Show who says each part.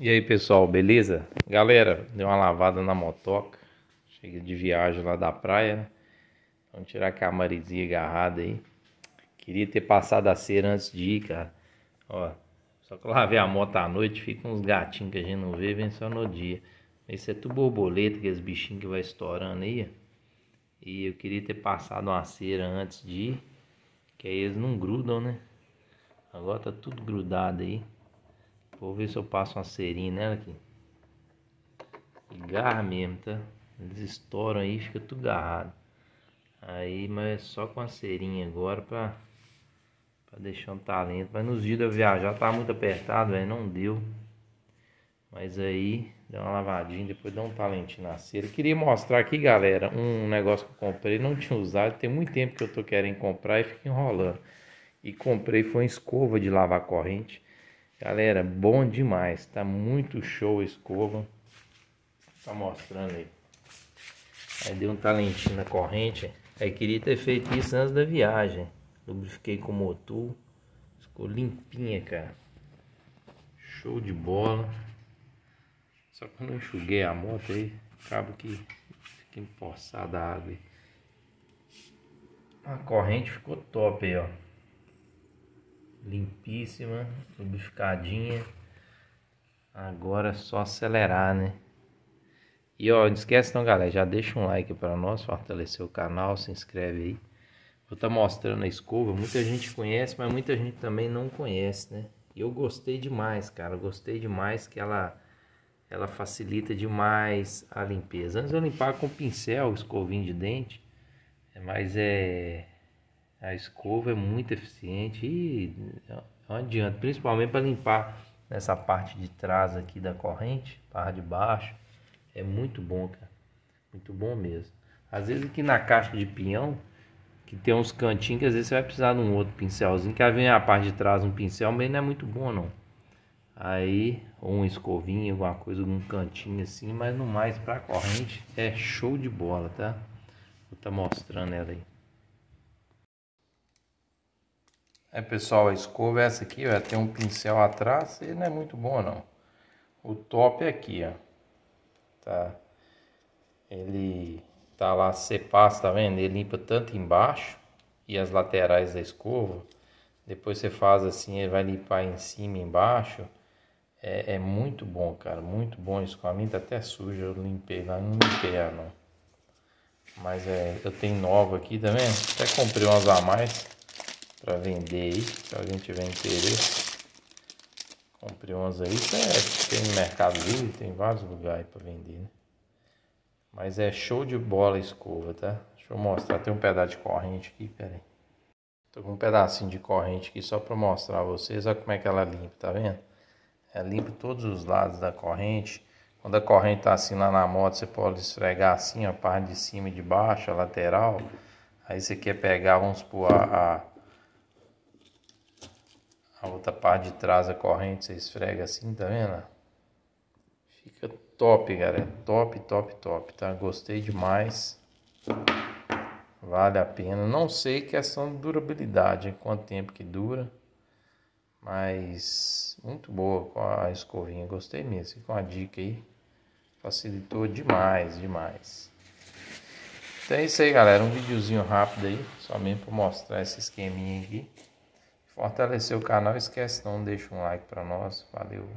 Speaker 1: E aí pessoal, beleza? Galera, deu uma lavada na motoca. Cheguei de viagem lá da praia, né? Vamos tirar a maresia agarrada aí. Queria ter passado a cera antes de ir, cara. Ó, só que eu lavei a moto à noite, fica uns gatinhos que a gente não vê, vem só no dia. Esse é tudo borboleta, aqueles bichinhos que vai estourando aí. E eu queria ter passado uma cera antes de ir, que aí eles não grudam, né? Agora tá tudo grudado aí. Vou ver se eu passo uma cerinha nela aqui. E garra mesmo, tá? Eles estouram aí, fica tudo garrado. Aí, mas é só com a cerinha agora pra, pra deixar um talento. Mas nos dias de eu viajar tá muito apertado, velho. Não deu. Mas aí, dá uma lavadinha, depois dá um talentinho na cera. queria mostrar aqui, galera, um negócio que eu comprei, não tinha usado. Tem muito tempo que eu tô querendo comprar e fica enrolando. E comprei, foi uma escova de lavar corrente. Galera, bom demais. Tá muito show a escova. Tá mostrando aí. Aí deu um talentinho na corrente. Aí queria ter feito isso antes da viagem. Lubrifiquei com motul. Ficou limpinha, cara. Show de bola. Só que quando eu enxuguei a moto aí, acaba que fica empoçada a água. A corrente ficou top aí, ó limpíssima, lubrificadinha. Agora é só acelerar, né? E ó, não esquece não, galera, já deixa um like para nós, fortalecer o canal, se inscreve aí. Vou estar tá mostrando a escova, muita gente conhece, mas muita gente também não conhece, né? E eu gostei demais, cara, gostei demais que ela ela facilita demais a limpeza. Antes eu limpava com pincel, escovinho de dente, mas é a escova é muito eficiente e não adianta, principalmente para limpar essa parte de trás aqui da corrente, parte de baixo. É muito bom, cara. Muito bom mesmo. Às vezes aqui na caixa de pinhão, que tem uns cantinhos que às vezes você vai precisar de um outro pincelzinho, que aí vem a parte de trás um pincel, mas não é muito bom não. Aí, ou uma escovinha, alguma coisa, algum cantinho assim, mas no mais para corrente é show de bola, tá? Vou estar tá mostrando ela aí. É pessoal, a escova é essa aqui, ó, tem um pincel atrás e não é muito bom não. O top é aqui, ó. Tá? Ele tá lá passa, tá vendo? Ele limpa tanto embaixo e as laterais da escova. Depois você faz assim, ele vai limpar em cima e embaixo. É, é muito bom, cara, muito bom isso. Com a minha tá até suja, eu limpei lá, não limpei ela não. Mas é, eu tenho nova aqui também, tá até comprei umas a mais para vender aí, se alguém tiver interesse. Compre umas aí, é, tem no Mercado Livre, tem vários lugares para vender, né? Mas é show de bola a escova, tá? Deixa eu mostrar, tem um pedaço de corrente aqui, peraí Tô com um pedacinho de corrente aqui só para mostrar a vocês, olha como é que ela limpa, tá vendo? Ela limpa todos os lados da corrente. Quando a corrente tá assim lá na moto, você pode esfregar assim, ó, a parte de cima e de baixo, a lateral. Aí você quer pegar, vamos supor, a, a a outra parte de trás a é corrente, você esfrega assim, tá vendo? Fica top, galera. Top, top, top, tá? Gostei demais. Vale a pena. Não sei questão é de durabilidade, quanto tempo que dura. Mas muito boa com a escovinha. Gostei mesmo. Com a dica aí. Facilitou demais, demais. Então é isso aí, galera. Um videozinho rápido aí. Só mesmo para mostrar esse esqueminha aqui. Fortalecer o canal, esquece não, deixa um like para nós. Valeu.